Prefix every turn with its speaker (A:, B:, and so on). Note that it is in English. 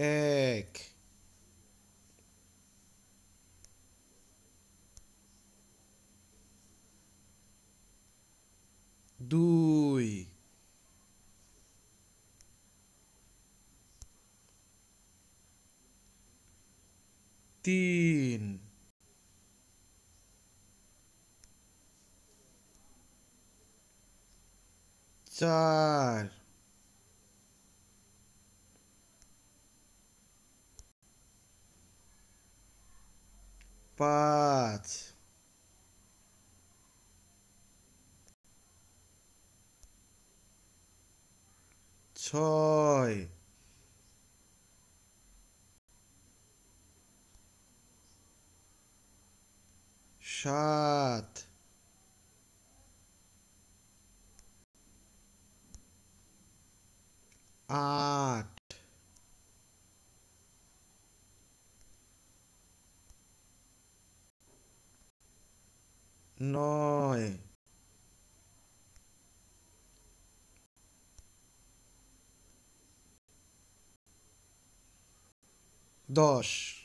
A: এক
B: দুই তিন
C: চার
D: but
E: toy
D: shot ah
F: nove,
G: dois